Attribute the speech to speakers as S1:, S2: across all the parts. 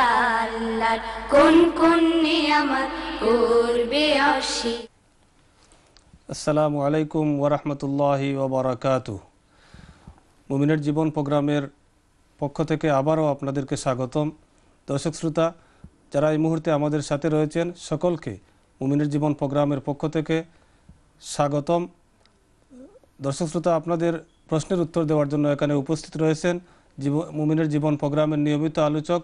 S1: আমরা কোন কোন নিয়ামত করবে অসী
S2: আসসালামু আলাইকুম মুমিনের জীবন প্রোগ্রামের পক্ষ থেকে আবারও আপনাদেরকে স্বাগতম দর্শক শ্রোতা যারা এই মুহূর্তে আমাদের সাথে রয়েছেন সকলকে মুমিনের জীবন প্রোগ্রামের পক্ষ থেকে স্বাগতম দর্শক শ্রোতা আপনাদের প্রশ্নের উত্তর দেওয়ার জন্য এখানে উপস্থিত রয়েছেন জীব মুমিনের জীবন প্রোগ্রামের নিয়মিত আলোচক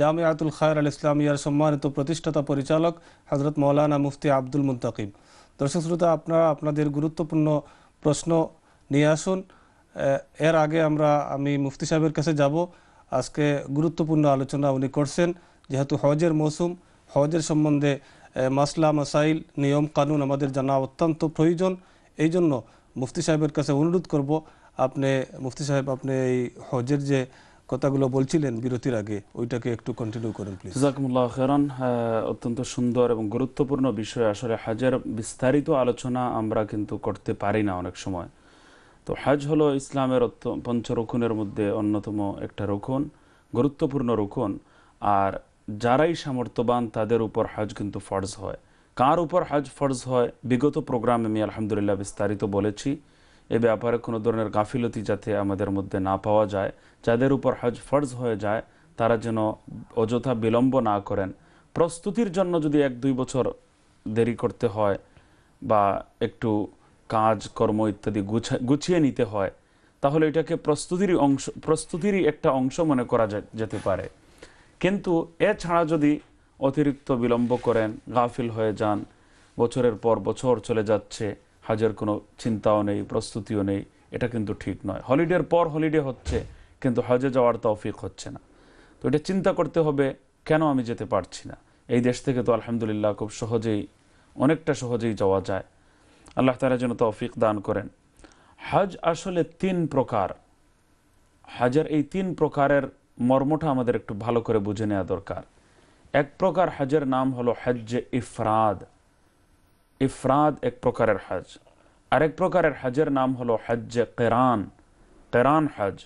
S2: জামিয়াতুল খায়র আল ইসলামিয়ার সম্মানিত প্রতিষ্ঠাতা পরিচালক হজরত মৌলানা মুফতি আব্দুল মুন্তাকিব দর্শক শ্রোতা আপনারা আপনাদের গুরুত্বপূর্ণ প্রশ্ন নিয়ে আসুন এর আগে আমরা আমি মুফতি সাহেবের কাছে যাব আজকে গুরুত্বপূর্ণ আলোচনা উনি করছেন যেহেতু হজের মৌসুম হজের সম্বন্ধে মাসলা মাসাইল নিয়ম কানুন আমাদের জানা অত্যন্ত প্রয়োজন এই জন্য মুফতি সাহেবের কাছে অনুরোধ করব আপনি মুফতি সাহেব আপনি এই হজের যে কথাগুলো বলছিলেন বিরতির আগে ওইটাকে একটু কন্টিনিউ করেন প্লিজ
S3: জাকুমুল্লাহ খেরান অত্যন্ত সুন্দর এবং গুরুত্বপূর্ণ বিষয় আসলে হাজার বিস্তারিত আলোচনা আমরা কিন্তু করতে পারি না অনেক সময় তো হাজ হলো ইসলামের পঞ্চ রক্ষণের মধ্যে অন্যতম একটা রক্ষণ গুরুত্বপূর্ণ রক্ষণ আর যারাই সামর্থ্যবান তাদের উপর হাজ কিন্তু ফর্জ হয় কার উপর হাজ ফর্জ হয় বিগত প্রোগ্রামে আমি আলহামদুলিল্লাহ বিস্তারিত বলেছি এ ব্যাপারে কোনো ধরনের গাফিলতি যাতে আমাদের মধ্যে না পাওয়া যায় যাদের উপর হজ ফর্জ হয়ে যায় তারা যেন অযথা বিলম্ব না করেন প্রস্তুতির জন্য যদি এক দুই বছর দেরি করতে হয় বা একটু কাজ কর্ম ইত্যাদি গুছিয়ে নিতে হয় তাহলে এটাকে প্রস্তুতিরই অংশ প্রস্তুতিরই একটা অংশ মনে করা যেতে পারে কিন্তু এছাড়া যদি অতিরিক্ত বিলম্ব করেন গাফিল হয়ে যান বছরের পর বছর চলে যাচ্ছে হাজার কোনো চিন্তাও নেই প্রস্তুতিও নেই এটা কিন্তু ঠিক নয় হলিডের পর হলিডে হচ্ছে কিন্তু হজে যাওয়ার তৌফিক হচ্ছে না তো এটা চিন্তা করতে হবে কেন আমি যেতে পারছি না এই দেশ থেকে তো আলহামদুলিল্লাহ খুব সহজেই অনেকটা সহজেই যাওয়া যায় আল্লাহ তালা যেন তৌফিক দান করেন হজ আসলে তিন প্রকার হজের এই তিন প্রকারের মর্মটা আমাদের একটু ভালো করে বুঝে নেওয়া দরকার এক প্রকার হজের নাম হলো হজ্জে ইফরাদ ইফরাদ এক প্রকারের হজ আরেক প্রকারের হজের নাম হলো হজ্জে কেরান কেরান হজ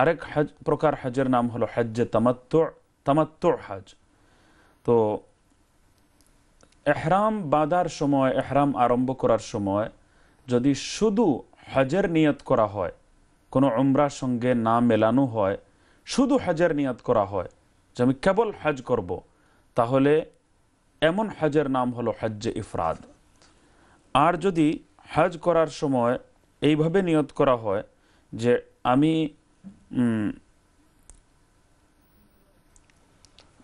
S3: আরেক হজ প্রকার হজের নাম হলো হজ্জে তামাত্ম তামাত্ম হজ তো এহরাম বাঁধার সময় এহরাম আরম্ভ করার সময় যদি শুধু হজের নিয়ত করা হয় কোনো উমরার সঙ্গে না মেলানো হয় শুধু হজের নিয়ত করা হয় যে আমি কেবল হজ করব তাহলে এমন হজের নাম হলো হজ্জে ইফরাদ আর যদি হজ করার সময় এইভাবে নিয়ত করা হয় যে আমি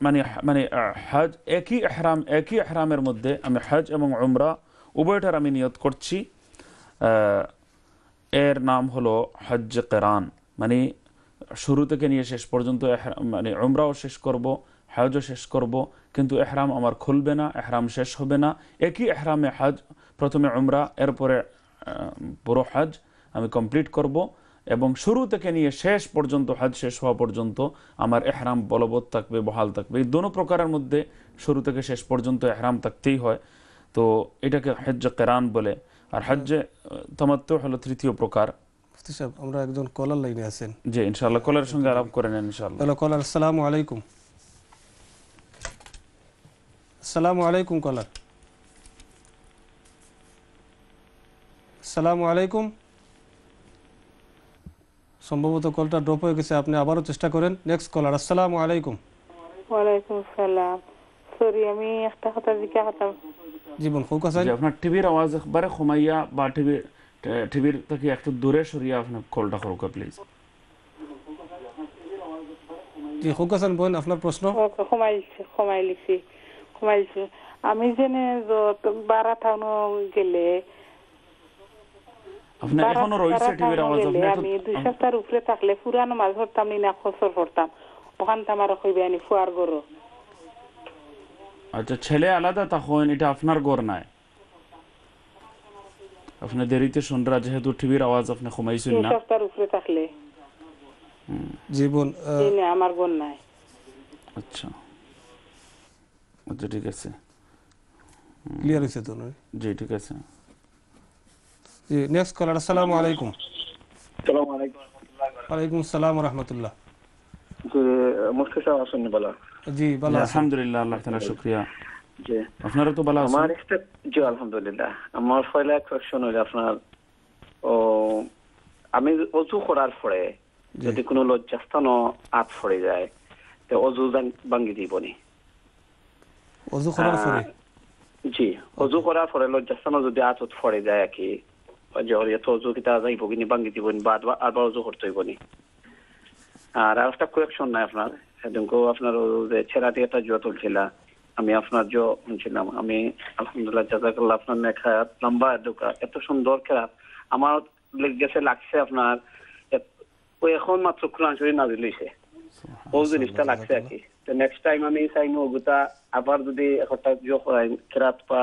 S3: মানে মানে হজ একই এহরাম একই এহরামের মধ্যে আমি হজ এবং উমরা উভয়টার আমি নিয়ত করছি এর নাম হলো হজ কেরান মানে শুরু থেকে নিয়ে শেষ পর্যন্ত মানে উমরাও শেষ করব হজও শেষ করব কিন্তু এহরাম আমার খুলবে না এহরাম শেষ হবে না একই এহরামে হজ প্রথমে উমরা এরপরে বড় হজ আমি কমপ্লিট করব এবং শুরু থেকে নিয়ে শেষ পর্যন্ত হজ শেষ হওয়া পর্যন্ত আমার এহরাম বলবৎ থাকবে বহাল থাকবে এই দোনো প্রকারের মধ্যে শুরু থেকে শেষ পর্যন্ত এহরাম থাকতেই হয় তো এটাকে হজ্জ কেরান বলে আর হ্যাঁ। হজ্জে তো হলো তৃতীয় প্রকার
S2: আমরা একজন কলার লাইনে আছেন
S3: জি ইনশাল্লাহ কলার সঙ্গে আলাপ করে নেন
S2: কলার আসসালামু আলাইকুম আসসালামু আলাইকুম কলার আসসালামু আলাইকুম সম্ভবত কলটা ড্রপ হয়ে গেছে আপনি আবারও চেষ্টা করেন নেক্সট কলার আসসালামু আলাইকুম
S4: ওয়ালাইকুম সালাম সরি আমি একটা কথা জিজ্ঞাসা করতাম
S3: জীবন খুব কাছে আপনার টিভির আওয়াজ একবারে ঘুমাইয়া বা টিভির টিভির থেকে একটু দূরে সরিয়ে আপনি কলটা করুক প্লিজ জি খুব কাছে বলেন আপনার
S2: প্রশ্ন
S4: ঘুমাইছি ঘুমাইলিছি ঘুমাইছি আমি জেনে বারা টাউন গেলে
S3: আপনার এখনো রয়েছে টিভির দুই
S4: সপ্তাহের উপরে থাকলে পুরানো মাছ ধরতাম
S3: আচ্ছা ছেলে আলাদা তখন এটা আপনার গর নাই আপনি দেরিতে শুনরা যেহেতু টিভির আওয়াজ আপনি ঘুমাইছেন না সপ্তাহের উপরে থাকলে জীবন
S4: আমার গর নাই
S2: আচ্ছা আচ্ছা ঠিক আছে ক্লিয়ার হয়েছে তো জি ঠিক আছে জি নেক্সট কলার আসসালামু আলাইকুম আসসালামু আলাইকুম ওয়ালাইকুম আসসালাম রহমতুল্লাহ
S5: জি মুফতি
S3: আলহামদুলিল্লাহ আল্লাহ তাআলা শুকরিয়া জি আপনারা তো বলা আমার
S5: জি আলহামদুলিল্লাহ আমার ফয়লা কোয়েশ্চন হইল আপনার ও আমি অজু করার পরে যদি কোনো লজ্জাস্থানও আত পড়ে যায় তো অজু ভাঙ্গি দিবনি
S2: অজু করার পরে
S5: জি অজু করার পরে লজ্জাস্থানও যদি আত পড়ে যায় কি জহরিয়া সহযোগিতা যাইব কিনি ভাঙ্গি দিব বা আরবারও জোহর তৈব নি আর আরেকটা কোয়েকশন নাই আপনার সেদিনকেও আপনার ছেড়াটি একটা জুয়া তুলছিল আমি আপনার জো শুনছিলাম আমি আলহামদুলিল্লাহ জাজাকাল্লাহ আপনার নেখা লম্বা দোকা এত সুন্দর খেলা আমার গেছে লাগছে আপনার ও এখন মাত্র কোরআন শরীফ নাজিল হইছে ও জিনিসটা লাগছে আর কি নেক্সট টাইম আমি চাইনি ওগুতা আবার যদি একটা জো খেরাত পা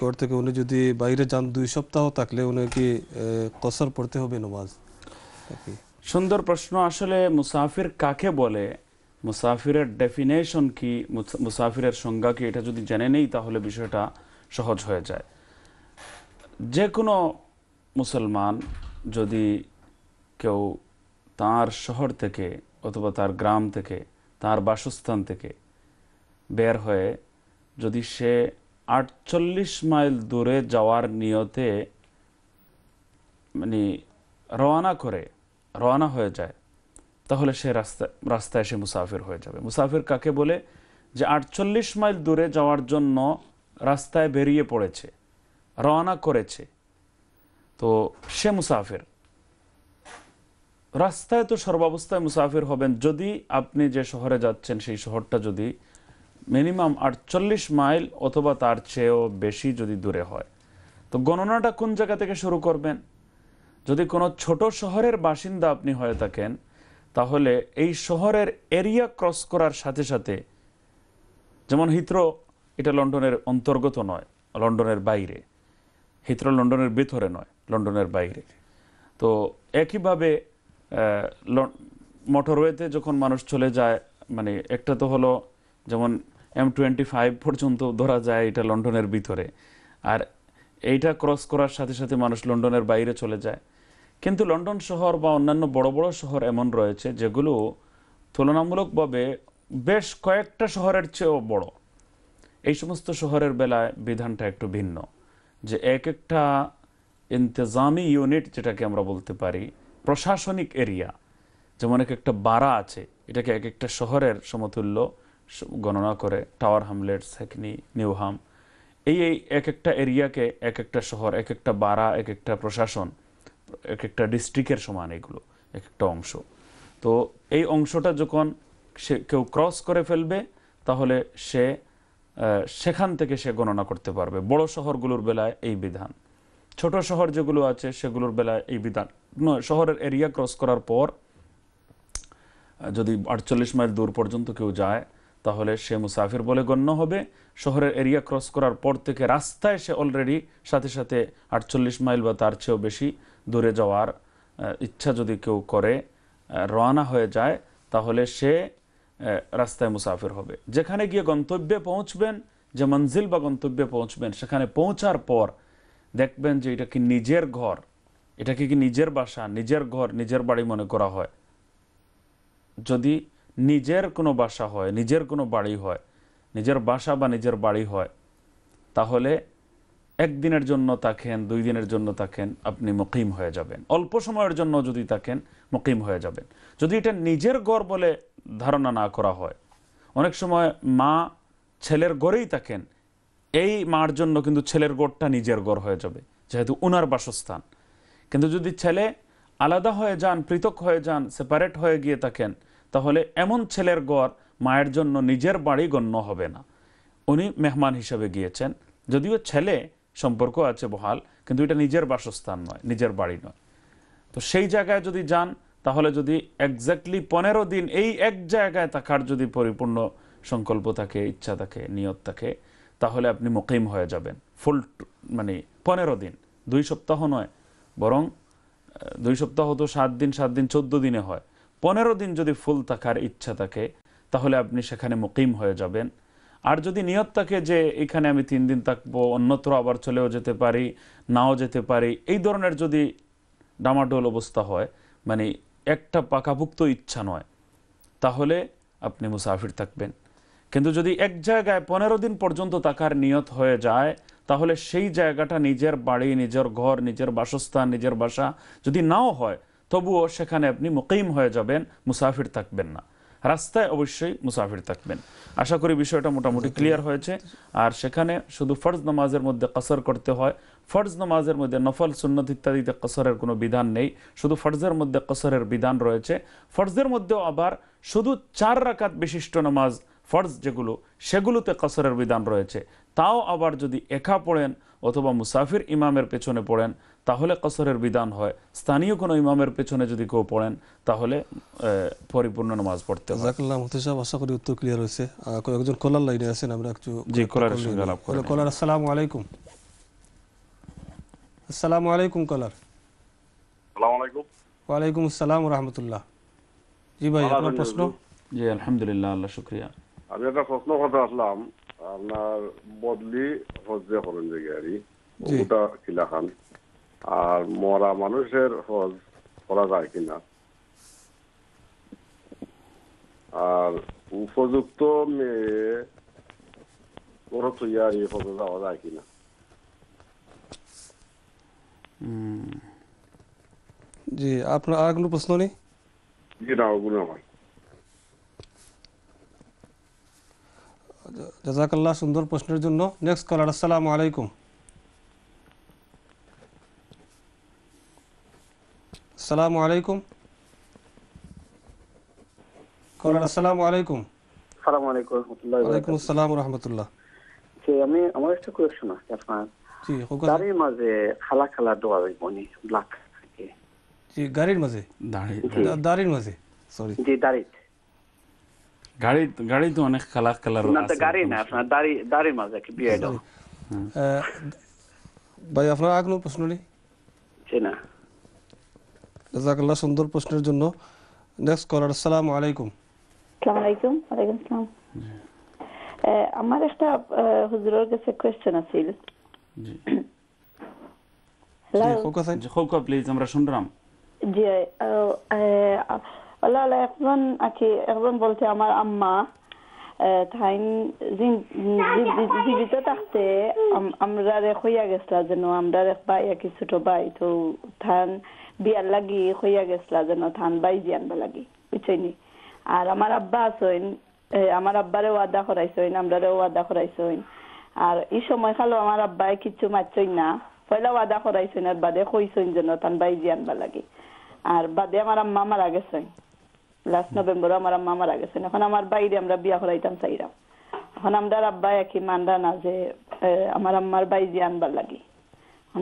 S2: ঘর থেকে উনি যদি বাইরে যান দুই সপ্তাহ থাকলে উনি কসর
S3: পড়তে হবে নমাজ সুন্দর প্রশ্ন আসলে মুসাফির কাকে বলে মুসাফিরের ডেফিনেশন কি মুসাফিরের সংজ্ঞা কি এটা যদি জেনে নেই তাহলে বিষয়টা সহজ হয়ে যায় যে কোনো মুসলমান যদি কেউ তার শহর থেকে অথবা তার গ্রাম থেকে তার বাসস্থান থেকে বের হয়ে যদি সে আটচল্লিশ মাইল দূরে যাওয়ার নিয়তে মানে রওনা করে রওনা হয়ে যায় তাহলে সে রাস্তা রাস্তায় সে মুসাফির হয়ে যাবে মুসাফির কাকে বলে যে আটচল্লিশ মাইল দূরে যাওয়ার জন্য রাস্তায় বেরিয়ে পড়েছে রওনা করেছে তো সে মুসাফির রাস্তায় তো সর্বাবস্থায় মুসাফির হবেন যদি আপনি যে শহরে যাচ্ছেন সেই শহরটা যদি মিনিমাম আটচল্লিশ মাইল অথবা তার চেয়েও বেশি যদি দূরে হয় তো গণনাটা কোন জায়গা থেকে শুরু করবেন যদি কোনো ছোট শহরের বাসিন্দা আপনি হয়ে থাকেন তাহলে এই শহরের এরিয়া ক্রস করার সাথে সাথে যেমন হিত্র এটা লন্ডনের অন্তর্গত নয় লন্ডনের বাইরে হিত্র লন্ডনের ভিতরে নয় লন্ডনের বাইরে তো একইভাবে মোটরওয়েতে যখন মানুষ চলে যায় মানে একটা তো হলো যেমন এম টোয়েন্টি ফাইভ পর্যন্ত ধরা যায় এটা লন্ডনের ভিতরে আর এইটা ক্রস করার সাথে সাথে মানুষ লন্ডনের বাইরে চলে যায় কিন্তু লন্ডন শহর বা অন্যান্য বড় বড় শহর এমন রয়েছে যেগুলো তুলনামূলকভাবে বেশ কয়েকটা শহরের চেয়েও বড় এই সমস্ত শহরের বেলায় বিধানটা একটু ভিন্ন যে এক একটা ইন্তজামি ইউনিট যেটাকে আমরা বলতে পারি প্রশাসনিক এরিয়া যেমন এক একটা বাড়া আছে এটাকে এক একটা শহরের সমতুল্য গণনা করে টাওয়ার হামলেট সেকনি নিউহাম এই এই এক একটা এরিয়াকে এক একটা শহর এক একটা বাড়া এক একটা প্রশাসন এক একটা ডিস্ট্রিক্টের সমান এগুলো এক একটা অংশ তো এই অংশটা যখন সে কেউ ক্রস করে ফেলবে তাহলে সে সেখান থেকে সে গণনা করতে পারবে বড় শহরগুলোর বেলায় এই বিধান ছোট শহর যেগুলো আছে সেগুলোর বেলায় এই বিধান নয় শহরের এরিয়া ক্রস করার পর যদি আটচল্লিশ মাইল দূর পর্যন্ত কেউ যায় তাহলে সে মুসাফির বলে গণ্য হবে শহরের এরিয়া ক্রস করার পর থেকে রাস্তায় সে অলরেডি সাথে সাথে আটচল্লিশ মাইল বা তার চেয়েও বেশি দূরে যাওয়ার ইচ্ছা যদি কেউ করে রওনা হয়ে যায় তাহলে সে রাস্তায় মুসাফির হবে যেখানে গিয়ে গন্তব্যে পৌঁছবেন যে মঞ্জিল বা গন্তব্যে পৌঁছবেন সেখানে পৌঁছার পর দেখবেন যে এটা কি নিজের ঘর এটাকে কি নিজের বাসা নিজের ঘর নিজের বাড়ি মনে করা হয় যদি নিজের কোনো বাসা হয় নিজের কোনো বাড়ি হয় নিজের বাসা বা নিজের বাড়ি হয় তাহলে একদিনের জন্য থাকেন দুই দিনের জন্য থাকেন আপনি মুকিম হয়ে যাবেন অল্প সময়ের জন্য যদি থাকেন মুকিম হয়ে যাবেন যদি এটা নিজের ঘর বলে ধারণা না করা হয় অনেক সময় মা ছেলের ঘরেই থাকেন এই মার জন্য কিন্তু ছেলের গড়টা নিজের গড় হয়ে যাবে যেহেতু ওনার বাসস্থান কিন্তু যদি ছেলে আলাদা হয়ে যান পৃথক হয়ে যান সেপারেট হয়ে গিয়ে থাকেন তাহলে এমন ছেলের গড় মায়ের জন্য নিজের বাড়ি গণ্য হবে না উনি মেহমান হিসেবে গিয়েছেন যদিও ছেলে সম্পর্ক আছে বহাল কিন্তু এটা নিজের বাসস্থান নয় নিজের বাড়ি নয় তো সেই জায়গায় যদি যান তাহলে যদি একজাক্টলি পনেরো দিন এই এক জায়গায় থাকার যদি পরিপূর্ণ সংকল্প থাকে ইচ্ছা থাকে নিয়ত থাকে তাহলে আপনি মুকিম হয়ে যাবেন ফুল মানে পনেরো দিন দুই সপ্তাহ নয় বরং দুই সপ্তাহ তো সাত দিন সাত দিন চোদ্দ দিনে হয় পনেরো দিন যদি ফুল থাকার ইচ্ছা থাকে তাহলে আপনি সেখানে মুকিম হয়ে যাবেন আর যদি নিয়ত থাকে যে এখানে আমি তিন দিন থাকবো অন্যত্র আবার চলেও যেতে পারি নাও যেতে পারি এই ধরনের যদি ডামাডোল অবস্থা হয় মানে একটা পাকাভুক্ত ইচ্ছা নয় তাহলে আপনি মুসাফির থাকবেন কিন্তু যদি এক জায়গায় পনেরো দিন পর্যন্ত থাকার নিয়ত হয়ে যায় তাহলে সেই জায়গাটা নিজের বাড়ি নিজের ঘর নিজের বাসস্থান নিজের বাসা যদি নাও হয় তবুও সেখানে আপনি মুকিম হয়ে যাবেন মুসাফির থাকবেন না রাস্তায় অবশ্যই মুসাফির থাকবেন আশা করি বিষয়টা মোটামুটি ক্লিয়ার হয়েছে আর সেখানে শুধু ফরজ নামাজের মধ্যে কসর করতে হয় ফরজ নামাজের মধ্যে নফল সুন্নত ইত্যাদিতে কসরের কোনো বিধান নেই শুধু ফরজের মধ্যে কসরের বিধান রয়েছে ফরজের মধ্যেও আবার শুধু চার রাকাত বিশিষ্ট নামাজ ফরজ যেগুলো সেগুলোতে কসরের বিধান রয়েছে তাও আবার যদি একা পড়েন অথবা মুসাফির ইমামের পেছনে পড়েন তাহলে কসরের বিধান হয় স্থানীয় কোনো ইমামের পেছনে যদি কেউ পড়েন তাহলে পরিপূর্ণ নামাজ পড়তে
S2: আশা করি উত্তর ক্লিয়ার হয়েছে একজন কলার লাইনে আছেন আমরা একটু জি সঙ্গে আলাপ করি কলার আলাইকুম আলাইকুম কলার আলাইকুম আসসালাম
S3: জি ভাই আপনার প্রশ্ন জি আলহামদুলিল্লাহ আল্লাহ
S5: আমি একটা প্রশ্ন করতে আসলাম আপনার বদলি হজ্জে করেন যে গাড়ি ওটা খিলা খান আর মরা মানুষের হজ করা যায় কিনা আর উপযুক্ত মেয়ে ওরা তো হজে যাওয়া যায় কিনা
S2: জি আপনার আর কোনো প্রশ্ন নেই
S5: জি না ওগুলো আমার আচ্ছা,
S2: জাজাকাল্লাহ সুন্দর প্রশ্নের জন্য নেক্সট কলার আসসালামু আলাইকুম সালামু আলাইকুম কলার আসসালামু আলাইকুম
S5: সালামু আলাইকুম রহমতুল্লাহ ওয়ালাইকুম
S2: আসসালাম রহমতুল্লাহ
S5: জি আমি আমার একটা কোয়েশ্চেন আছে আপনার জি গাড়ির মাঝে খালা খালা দোয়া বনি ব্ল্যাক
S3: জি গাড়ির মাঝে দাঁড়ি
S2: দাঁড়ির মাঝে সরি
S5: জি দাঁড়িত
S3: গাড়ি গাড়ি তো অনেক খালা খালা না তো গাড়ি না আপনার
S5: দাঁড়ি দাঁড়ির মাঝে কি বিয়ে
S2: ভাই আপনার আর কোনো প্রশ্ন নেই জি না জাজাকাল্লাহ সুন্দর প্রশ্নের জন্য নেক্সট কলার আসসালামু আলাইকুম
S1: আসসালামু আলাইকুম ওয়ালাইকুম আসসালাম আমার একটা হুজুরের কাছে কোয়েশ্চেন আছিল প্লিজ আমরা জি আল্লাহ বলতে আমার আম্মা আমরা রেখ হইয়া যেন আমরা ছোট তো থান বিয়ার লাগি হইয়া গেছলা যেন ধান বাই জিয়ান লাগি বুঝছইনি আর আমার আব্বা আছেন আমার আব্বারে ওয়াদা করাইছইন আমরারে ওয়াদা করাইছইন আর এই সময় খালো আমার আব্বাই কিচ্ছু মারছইন না পয়লা ওয়াদা করাইছইন আর বাদে কইছইন যেন ধান বাই জিয়ান লাগি আর বাদে আমার আম্মা মারা গেছে লাস্ট নভেম্বর আমার আম্মা মারা গেছেন এখন আমার বাইরে আমরা বিয়া করাইতাম চাইরাম এখন আমরা আব্বাই একই মানরা না যে আমার আম্মার বাই জিয়ানবার লাগি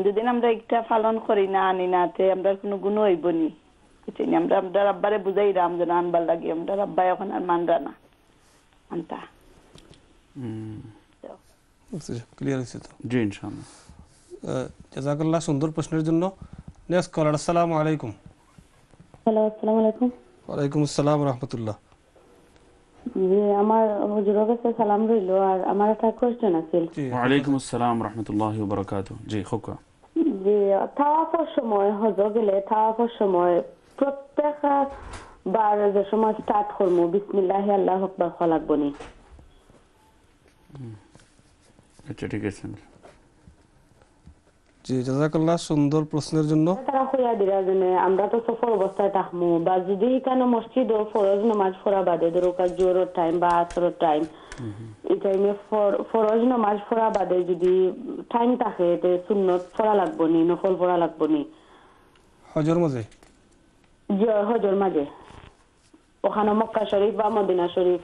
S1: যেদিন আমরা একটা পালন করি না আনি না তে আমরা কোনো গুণ হইব নি আমরা আমরা আব্বারে বুঝাই রাম যেন আনবার লাগি আমরা আব্বা এখন আর মানরা না আনতা
S2: ক্লিয়ার সুন্দর প্রশ্নের জন্য আসসালামু আলাইকুম ওয়ালাইকুম আসসালাম রহমতুল্লাহ
S1: জি আমার হুজুরের কাছে সালাম রইল আর আমার একটা কোশ্চেন আছে
S3: ওয়ালাইকুম আসসালাম রহমতুল্লাহি ওয়া বারাকাতুহু জি খোকা
S1: জি তাওয়াফের সময় হজ গেলে তাওয়াফের সময় প্রত্যেক বার যে সময় স্টার্ট করমু বিসমিল্লাহি আল্লাহু আকবার খলাক বনি
S3: আচ্ছা ঠিক আছে
S2: জি জাজাকাল্লাহ সুন্দর প্রশ্নের জন্য
S1: তারা হইয়া দিরা জন্য আমরা তো সফর অবস্থায় থাকমু বা যদি এখানে মসজিদ ও ফরজ নামাজ ফরা বাদে ধরো জোরের টাইম বা আসরের টাইম এই টাইমে ফরজ নামাজ ফরা বাদে যদি টাইম থাকে তে সুন্নত ফরা লাগবো নি নফল ফরা লাগবো নি হজর মাঝে জি হজর মাঝে ওখানে মক্কা শরীফ বা মদিনা শরীফ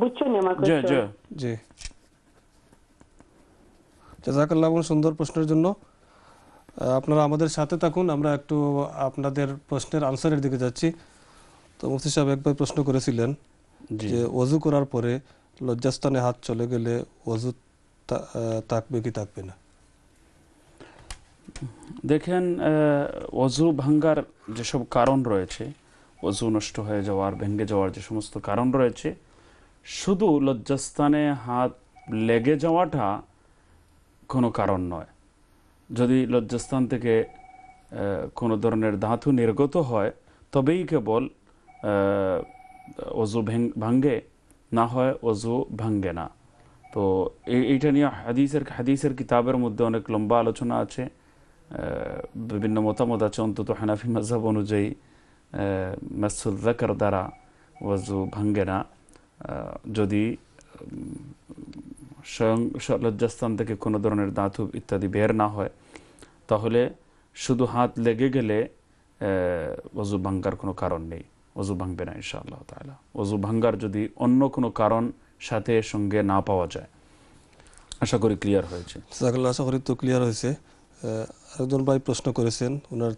S1: বুঝছো নি আমার জি
S2: জি জাজাকাল্লাহ সুন্দর প্রশ্নের জন্য আপনারা আমাদের সাথে থাকুন আমরা একটু আপনাদের প্রশ্নের আনসারের দিকে যাচ্ছি তো মুফতি সাহেব একবার প্রশ্ন করেছিলেন যে অজু করার পরে লজ্জাস্থানে হাত চলে গেলে অজু থাকবে কি থাকবে না
S3: দেখেন অজু ভাঙ্গার যেসব কারণ রয়েছে অজু নষ্ট হয়ে যাওয়ার ভেঙে যাওয়ার যে সমস্ত কারণ রয়েছে শুধু লজ্জাস্থানে হাত লেগে যাওয়াটা কোনো কারণ নয় যদি লজ্জাস্থান থেকে কোনো ধরনের ধাতু নির্গত হয় তবেই কেবল অজু ভাঙ্গে না হয় অজু ভাঙ্গে না তো এইটা নিয়ে হাদিসের হাদিসের কিতাবের মধ্যে অনেক লম্বা আলোচনা আছে বিভিন্ন মতামত আছে অন্তত হানাফি মাজাব অনুযায়ী মাসুল জাকার দ্বারা অজু ভাঙ্গে না যদি স্বয়ং লজ্জাস্থান থেকে কোনো ধরনের দাঁত ইত্যাদি বের না হয় তাহলে শুধু হাত লেগে গেলে অজু ভাঙ্গার কোনো কারণ নেই অজু ভাঙবে না আল্লাহ তালা অজু ভাঙ্গার যদি অন্য কোনো কারণ সাথে সঙ্গে না পাওয়া যায় আশা করি ক্লিয়ার হয়েছে
S2: আশা করি তো ক্লিয়ার হয়েছে আরেকজন ভাই প্রশ্ন করেছেন ওনার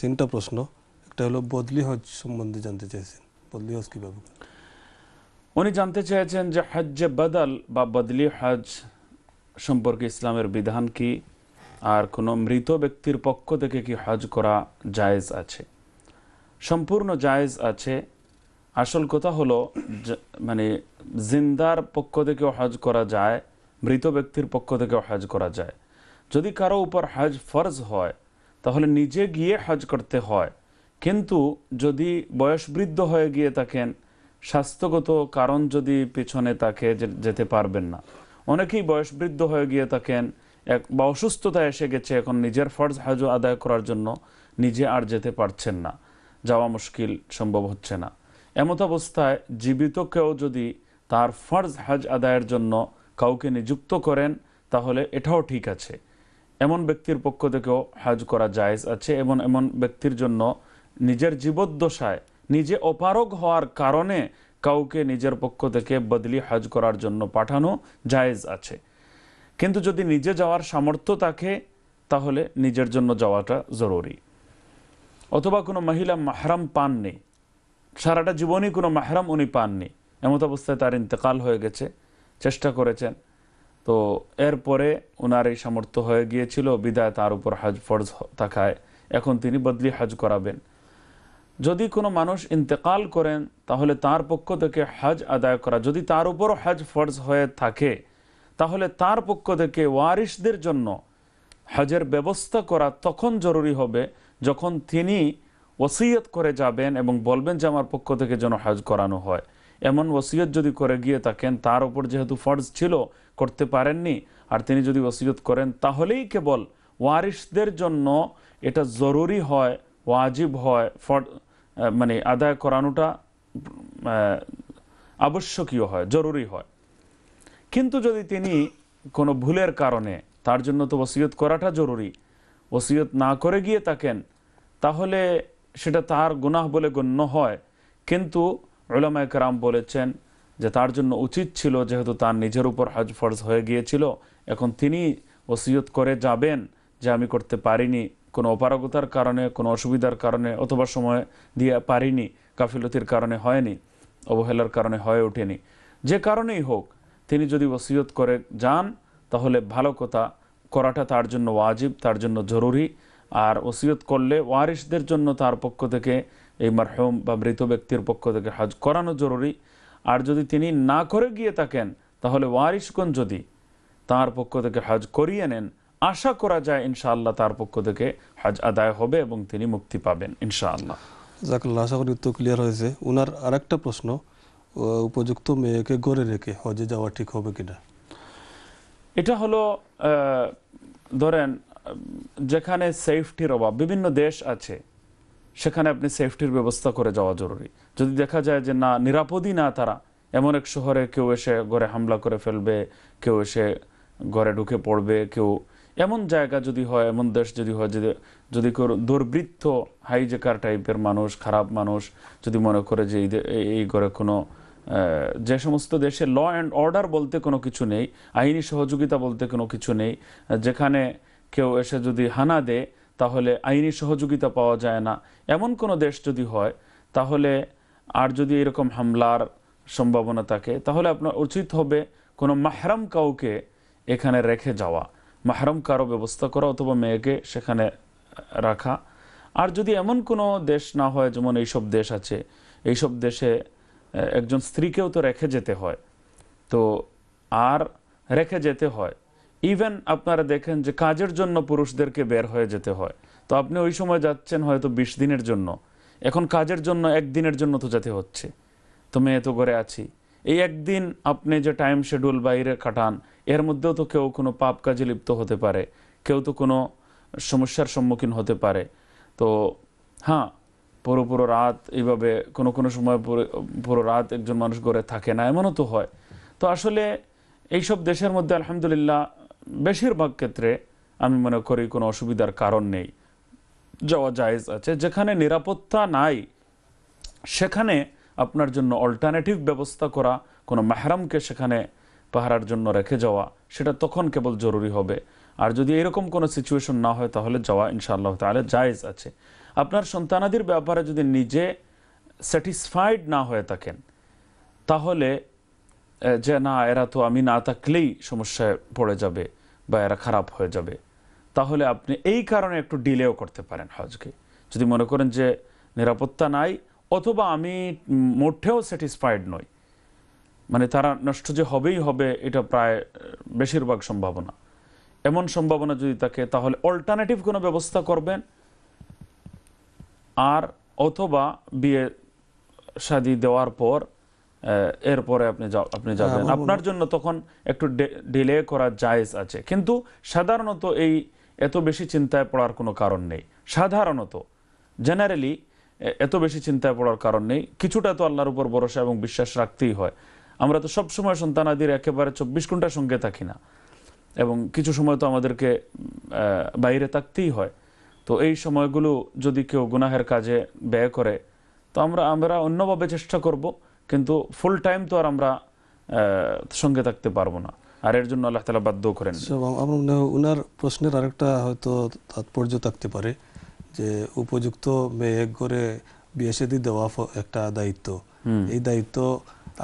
S2: তিনটা প্রশ্ন একটা হলো বদলি হজ সম্বন্ধে জানতে চাইছেন বদলি হজ কীভাবে
S3: উনি জানতে চেয়েছেন যে হজ্জে বাদাল বা বদলি হজ সম্পর্কে ইসলামের বিধান কি আর কোনো মৃত ব্যক্তির পক্ষ থেকে কি হজ করা জায়েজ আছে সম্পূর্ণ জায়েজ আছে আসল কথা হলো মানে জিন্দার পক্ষ থেকেও হজ করা যায় মৃত ব্যক্তির পক্ষ থেকেও হজ করা যায় যদি কারো উপর হজ ফরজ হয় তাহলে নিজে গিয়ে হজ করতে হয় কিন্তু যদি বয়স বৃদ্ধ হয়ে গিয়ে থাকেন স্বাস্থ্যগত কারণ যদি পেছনে তাকে যেতে পারবেন না অনেকেই বয়স বৃদ্ধ হয়ে গিয়ে থাকেন এক বা অসুস্থতা এসে গেছে এখন নিজের ফর্জ হাজ আদায় করার জন্য নিজে আর যেতে পারছেন না যাওয়া মুশকিল সম্ভব হচ্ছে না এমত অবস্থায় জীবিত কেউ যদি তার ফর্জ হাজ আদায়ের জন্য কাউকে নিযুক্ত করেন তাহলে এটাও ঠিক আছে এমন ব্যক্তির পক্ষ থেকেও হাজ করা জায়জ আছে এবং এমন ব্যক্তির জন্য নিজের জীবদ্দশায় নিজে অপারগ হওয়ার কারণে কাউকে নিজের পক্ষ থেকে বদলি হজ করার জন্য পাঠানো জায়েজ আছে কিন্তু যদি নিজে যাওয়ার সামর্থ্য থাকে তাহলে নিজের জন্য যাওয়াটা জরুরি অথবা কোনো মহিলা মাহরাম পাননি সারাটা জীবনই কোনো মাহরাম উনি পাননি এমত অবস্থায় তার ইন্তেকাল হয়ে গেছে চেষ্টা করেছেন তো এরপরে ওনার এই সামর্থ্য হয়ে গিয়েছিল বিদায় তার উপর হজ ফরজ থাকায় এখন তিনি বদলি হজ করাবেন যদি কোনো মানুষ ইন্তেকাল করেন তাহলে তার পক্ষ থেকে হজ আদায় করা যদি তার উপর হজ ফরজ হয়ে থাকে তাহলে তার পক্ষ থেকে ওয়ারিসদের জন্য হজের ব্যবস্থা করা তখন জরুরি হবে যখন তিনি ওসিয়ত করে যাবেন এবং বলবেন যে আমার পক্ষ থেকে যেন হজ করানো হয় এমন ওসিয়ত যদি করে গিয়ে থাকেন তার ওপর যেহেতু ফরজ ছিল করতে পারেননি আর তিনি যদি ওসিয়ত করেন তাহলেই কেবল ওয়ারিসদের জন্য এটা জরুরি হয় ওয়াজিব হয় ফর মানে আদায় করানোটা আবশ্যকীয় হয় জরুরি হয় কিন্তু যদি তিনি কোনো ভুলের কারণে তার জন্য তো ওসিয়ত করাটা জরুরি ওসিয়ত না করে গিয়ে থাকেন তাহলে সেটা তার গুনাহ বলে গণ্য হয় কিন্তু ওলামায় কারাম বলেছেন যে তার জন্য উচিত ছিল যেহেতু তার নিজের উপর হজ ফরজ হয়ে গিয়েছিল এখন তিনি ওসিয়ত করে যাবেন যে আমি করতে পারিনি কোনো অপারগতার কারণে কোনো অসুবিধার কারণে অথবা সময় দিয়ে পারিনি গাফিলতির কারণে হয়নি অবহেলার কারণে হয়ে ওঠেনি যে কারণেই হোক তিনি যদি ওসিয়ত করে যান তাহলে ভালো কথা করাটা তার জন্য ওয়াজিব তার জন্য জরুরি আর ওসিয়ত করলে ওয়ারিসদের জন্য তার পক্ষ থেকে এই মারহম বা মৃত ব্যক্তির পক্ষ থেকে হাজ করানো জরুরি আর যদি তিনি না করে গিয়ে থাকেন তাহলে ওয়ারিসগণ যদি তার পক্ষ থেকে হাজ করিয়ে নেন আশা করা যায় ইনশাআল্লাহ তার পক্ষ থেকে হজ আদায় হবে এবং তিনি মুক্তি পাবেন ইনশাআল্লাহ
S2: জাকাল্লাহ আশা করি উত্তর ক্লিয়ার হয়েছে ওনার আরেকটা প্রশ্ন উপযুক্ত মেয়েকে গড়ে রেখে হজে যাওয়া ঠিক হবে কিনা
S3: এটা হলো ধরেন যেখানে সেফটির অভাব বিভিন্ন দেশ আছে সেখানে আপনি সেফটির ব্যবস্থা করে যাওয়া জরুরি যদি দেখা যায় যে না নিরাপদই না তারা এমন এক শহরে কেউ এসে ঘরে হামলা করে ফেলবে কেউ এসে ঘরে ঢুকে পড়বে কেউ এমন জায়গা যদি হয় এমন দেশ যদি হয় যদি যদি দুর্বৃত্ত হাইজেকার টাইপের মানুষ খারাপ মানুষ যদি মনে করে যে এই ঘরে কোনো যে সমস্ত দেশে ল অ্যান্ড অর্ডার বলতে কোনো কিছু নেই আইনি সহযোগিতা বলতে কোনো কিছু নেই যেখানে কেউ এসে যদি হানা দেয় তাহলে আইনি সহযোগিতা পাওয়া যায় না এমন কোনো দেশ যদি হয় তাহলে আর যদি এরকম হামলার সম্ভাবনা থাকে তাহলে আপনার উচিত হবে কোনো মাহরাম কাউকে এখানে রেখে যাওয়া মাহরম কারো ব্যবস্থা করা অথবা মেয়েকে সেখানে রাখা আর যদি এমন কোনো দেশ না হয় যেমন এইসব দেশ আছে এইসব দেশে একজন স্ত্রীকেও তো রেখে যেতে হয় তো আর রেখে যেতে হয় ইভেন আপনারা দেখেন যে কাজের জন্য পুরুষদেরকে বের হয়ে যেতে হয় তো আপনি ওই সময় যাচ্ছেন হয়তো ২০ দিনের জন্য এখন কাজের জন্য একদিনের জন্য তো যেতে হচ্ছে তো মেয়ে তো ঘরে আছি এই একদিন আপনি যে টাইম শেডিউল বাইরে কাটান এর মধ্যেও তো কেউ কোনো পাপ কাজে লিপ্ত হতে পারে কেউ তো কোনো সমস্যার সম্মুখীন হতে পারে তো হ্যাঁ পুরো পুরো রাত এইভাবে কোনো কোনো সময় পুরো রাত একজন মানুষ গড়ে থাকে না এমনও তো হয় তো আসলে এইসব দেশের মধ্যে আলহামদুলিল্লাহ বেশিরভাগ ক্ষেত্রে আমি মনে করি কোনো অসুবিধার কারণ নেই যাওয়া জায়েজ আছে যেখানে নিরাপত্তা নাই সেখানে আপনার জন্য অল্টারনেটিভ ব্যবস্থা করা কোনো মেহরামকে সেখানে পাহারার জন্য রেখে যাওয়া সেটা তখন কেবল জরুরি হবে আর যদি এরকম কোনো সিচুয়েশন না হয় তাহলে যাওয়া ইনশাআল্লাহ তাহলে জায়েজ আছে আপনার সন্তানাদির ব্যাপারে যদি নিজে স্যাটিসফাইড না হয়ে থাকেন তাহলে যে না এরা তো আমি না থাকলেই সমস্যায় পড়ে যাবে বা এরা খারাপ হয়ে যাবে তাহলে আপনি এই কারণে একটু ডিলেও করতে পারেন হজকে যদি মনে করেন যে নিরাপত্তা নাই অথবা আমি মোটেও স্যাটিসফাইড নই মানে তারা নষ্ট যে হবেই হবে এটা প্রায় বেশিরভাগ সম্ভাবনা এমন সম্ভাবনা যদি থাকে তাহলে অল্টারনেটিভ কোনো ব্যবস্থা করবেন আর অথবা বিয়ে শাদি দেওয়ার পর এরপরে আপনি আপনি হ্যাঁ, যাবেন আপনার জন্য তখন একটু ডিলে করা জায়েজ আছে কিন্তু সাধারণত এই এত বেশি চিন্তায় পড়ার কোনো কারণ নেই সাধারণত জেনারেলি এত বেশি চিন্তায় পড়ার কারণ নেই কিছুটা তো আল্লাহর উপর ভরসা এবং বিশ্বাস রাখতেই হয় আমরা তো সবসময় সন্তানাদির একেবারে চব্বিশ ঘন্টা সঙ্গে থাকি না এবং কিছু সময় তো আমাদেরকে বাইরে থাকতেই হয় তো এই সময়গুলো যদি কেউ গুনাহের কাজে ব্যয় করে তো আমরা আমরা অন্যভাবে চেষ্টা করব কিন্তু ফুল টাইম তো আর আমরা সঙ্গে থাকতে পারবো না আর এর জন্য আল্লাহ তালা বাধ্য করেন
S2: এবং ওনার প্রশ্নের আরেকটা হয়তো তাৎপর্য থাকতে পারে যে উপযুক্ত মেয়ে করে বিয়ে দেওয়া একটা দায়িত্ব এই দায়িত্ব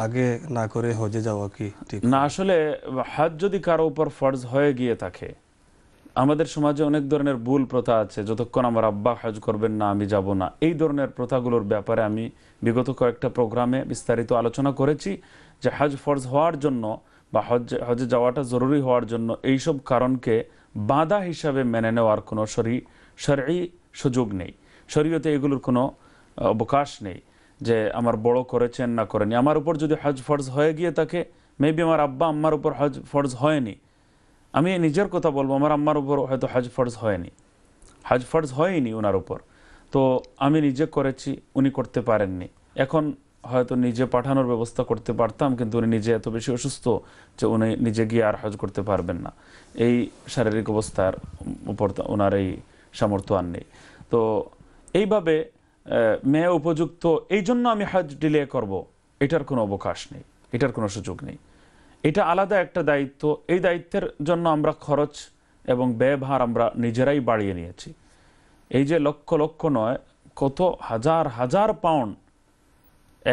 S2: আগে না করে হজে যাওয়া কি
S3: না আসলে হজ যদি কারো উপর ফরজ হয়ে গিয়ে থাকে আমাদের সমাজে অনেক ধরনের ভুল প্রথা আছে যতক্ষণ আমার আব্বা হজ করবেন না আমি যাব না এই ধরনের প্রথাগুলোর ব্যাপারে আমি বিগত কয়েকটা প্রোগ্রামে বিস্তারিত আলোচনা করেছি যে হজ ফরজ হওয়ার জন্য বা হজ হজে যাওয়াটা জরুরি হওয়ার জন্য এইসব কারণকে বাধা হিসাবে মেনে নেওয়ার কোনো শরী সরি সুযোগ নেই শরীয়তে এগুলোর কোনো অবকাশ নেই যে আমার বড় করেছেন না করেনি আমার উপর যদি হজ ফরজ হয়ে গিয়ে থাকে মেবি আমার আব্বা আম্মার উপর হজ ফরজ হয়নি আমি নিজের কথা বলবো আমার আম্মার উপর হয়তো হজ ফরজ হয়নি হজ ফরজ হয়নি ওনার উপর তো আমি নিজে করেছি উনি করতে পারেননি এখন হয়তো নিজে পাঠানোর ব্যবস্থা করতে পারতাম কিন্তু উনি নিজে এত বেশি অসুস্থ যে উনি নিজে গিয়ে আর হজ করতে পারবেন না এই শারীরিক অবস্থার উপর ওনার এই সামর্থ্য আর নেই তো এইভাবে মেয়ে উপযুক্ত এই জন্য আমি হজ ডিলে করব এটার কোনো অবকাশ নেই এটার কোনো সুযোগ নেই এটা আলাদা একটা দায়িত্ব এই দায়িত্বের জন্য আমরা খরচ এবং ব্যয়ভার আমরা নিজেরাই বাড়িয়ে নিয়েছি এই যে লক্ষ লক্ষ নয় কত হাজার হাজার পাউন্ড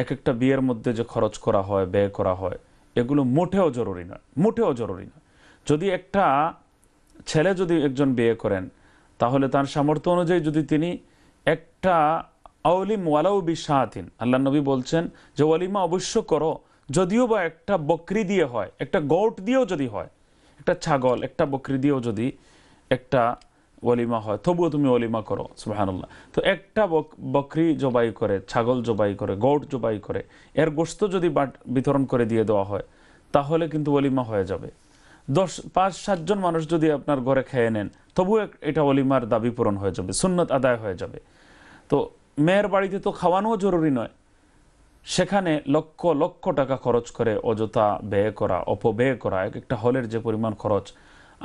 S3: এক একটা বিয়ের মধ্যে যে খরচ করা হয় ব্যয় করা হয় এগুলো মোটেও জরুরি নয় মোটেও জরুরি নয় যদি একটা ছেলে যদি একজন বিয়ে করেন তাহলে তার সামর্থ্য অনুযায়ী যদি তিনি একটা আউলিম ওয়ালাউ বি শাহাতিন আল্লাহ নবী বলছেন যে ওয়ালিমা অবশ্য করো যদিও বা একটা বকরি দিয়ে হয় একটা গৌট দিয়েও যদি হয় একটা ছাগল একটা বকরি দিয়েও যদি একটা ওলিমা হয় তবুও তুমি ওলিমা করো সুবাহান্লাহ তো একটা বকরি জবাই করে ছাগল জবাই করে গৌট জবাই করে এর গোস্ত যদি বাট বিতরণ করে দিয়ে দেওয়া হয় তাহলে কিন্তু ওলিমা হয়ে যাবে দশ পাঁচ সাতজন মানুষ যদি আপনার ঘরে খেয়ে নেন তবুও এটা ওলিমার দাবি পূরণ হয়ে যাবে সুন্নত আদায় হয়ে যাবে তো মেয়ের বাড়িতে তো খাওয়ানো জরুরি নয় সেখানে লক্ষ লক্ষ টাকা খরচ করে অযথা ব্যয় করা অপব্যয় করা এক একটা হলের যে পরিমাণ খরচ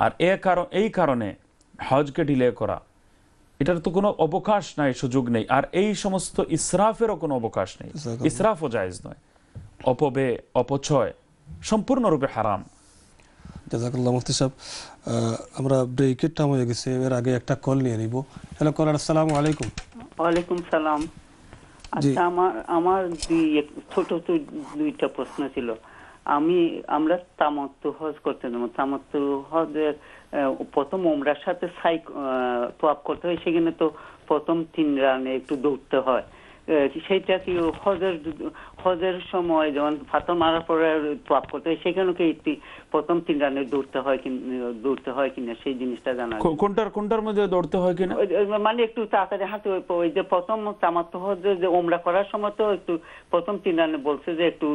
S3: আর এ কারণ এই কারণে হজকে ডিলে করা এটার তো কোনো অবকাশ নাই সুযোগ নেই আর এই সমস্ত ইসরাফেরও কোনো অবকাশ নেই ইসরাফও জায়জ নয় অপব্যয় অপচয় সম্পূর্ণরূপে হারাম
S2: জাজাকুল্লাহ মুফতি সাহেব আমরা ব্রেকের টাইম হয়ে গেছে এর আগে একটা কল নিয়ে নিব হ্যালো কল আসসালামু আলাইকুম
S4: ওয়ালাইকুম সালাম আচ্ছা আমার আমার দুই ছোট দুইটা প্রশ্ন ছিল আমি আমরা তামত্তু হজ করতে যাবো তামত্তু হজের প্রথম ওমরার সাথে সাই তোয়াপ করতে হয় সেখানে তো প্রথম তিন রানে একটু দৌড়তে হয় সেটা জাতীয় হজের হজের সময় যেমন ফাতর মারার পরে তোয়াপ করতে হয় সেখানে কি প্রথম তিন রানে দৌড়তে হয় কি দৌড়তে হয় কিনা সেই জিনিসটা জানা কোনটার কোনটার
S3: মধ্যে দৌড়তে হয়
S4: কিনা মানে একটু তাড়াতাড়ি হাতে ওই যে প্রথম তামাত হজে যে ওমরা করার সময় তো একটু প্রথম তিন রানে বলছে যে একটু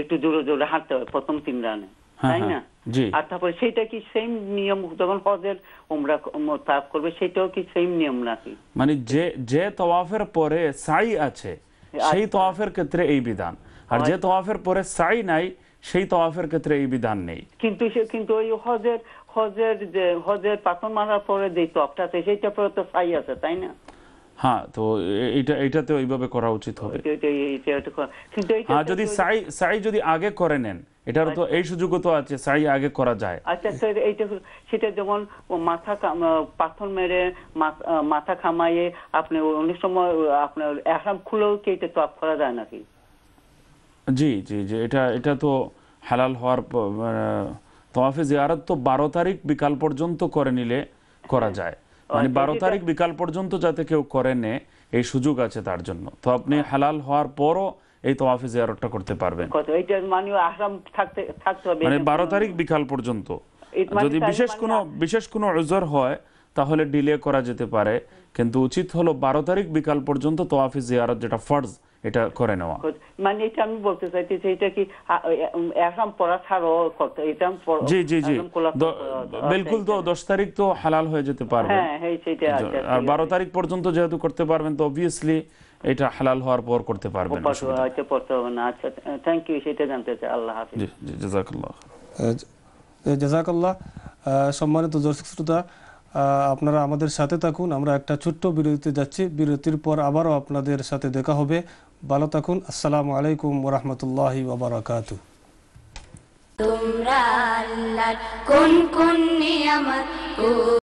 S4: একটু জোরে জোরে হাঁটতে হয় প্রথম তিন রানে
S3: হ্যাঁ, তাই হ্যাঁ। না আর
S4: তারপরে সেটা কি সেম নিয়ম যখন হজের উমরা তাপ করবে সেটাও কি সেম নিয়ম নাকি
S3: মানে যে যে তওয়াফের পরে সাই আছে আচ্ছা। সেই তওয়াফের ক্ষেত্রে এই বিধান আর যে আচ্ছা। তওয়াফের পরে সাই নাই সেই তওয়াফের ক্ষেত্রে এই বিধান নেই
S4: কিন্তু সে কিন্তু ওই হজের হজের যে হজের পাথর মারার পরে যে তপটা আছে সেইটা পরে তো সাই আছে তাই না
S3: হ্যাঁ তো এটা এটাতে ওইভাবে করা উচিত হবে হ্যাঁ, যদি সাই সাই যদি আগে করে নেন এটার তো আচ্ছা। এই সুযোগও তো আছে সাই আগে করা যায়
S4: আচ্ছা স্যার এইটা সেটা যেমন মাথা পাথর মেরে মাথা খামায়ে আপনি অনেক সময় আপনার এহরাম খুলেও কি এটা তো করা যায় নাকি
S3: জি জি জি এটা এটা তো হালাল হওয়ার মানে তওয়াফে জিয়ারত তো বারো তারিখ বিকাল পর্যন্ত করে নিলে করা হ্যাঁ। যায় মানে বারো তারিখ বিকাল পর্যন্ত যাতে কেউ করে নে এই সুযোগ আছে তার জন্য তো আপনি আচ্ছা। হালাল হওয়ার পরও এই তোয়াফে জিয়ারতটা করতে পারবেন
S4: মানে আহরাম থাকতে থাকতে হবে মানে 12 তারিখ
S3: বিকাল পর্যন্ত যদি মানে বিশেষ কোনো বিশেষ কোনো উযর হয় তাহলে ডিলে করা যেতে পারে কিন্তু উচিত হলো 12 তারিখ বিকাল পর্যন্ত তোয়াফে জিয়ারত যেটা ফরজ এটা করে নেওয়া
S4: মানে এটা আমি বলতে চাইতেছি এটা কি আহরাম পড়া ছাড়ো করতে এটা জি জি জি
S3: বিলকুল তো 10 তারিখ তো হালাল হয়ে যেতে পারবে হ্যাঁ
S4: হ্যাঁ সেটা আর
S3: 12 তারিখ পর্যন্ত যেহেতু করতে পারবেন তো অবভিয়াসলি এটা হালাল হওয়ার পর করতে পারবেন
S4: আচ্ছা না আচ্ছা থ্যাংক ইউ সেটা জানতে চাই আল্লাহ হাফিজ
S3: জাযাকাল্লাহ
S2: জাযাকাল্লাহ সম্মানিত দর্শক শ্রোতা আপনারা আমাদের সাথে থাকুন আমরা একটা ছোট্ট বিরতিতে যাচ্ছি বিরতির পর আবারও আপনাদের সাথে দেখা হবে ভালো থাকুন আসসালামু আলাইকুম ওরহমতুল্লাহি ওবরাকাতু
S1: তোমরা কোন কোন
S4: নিয়ামত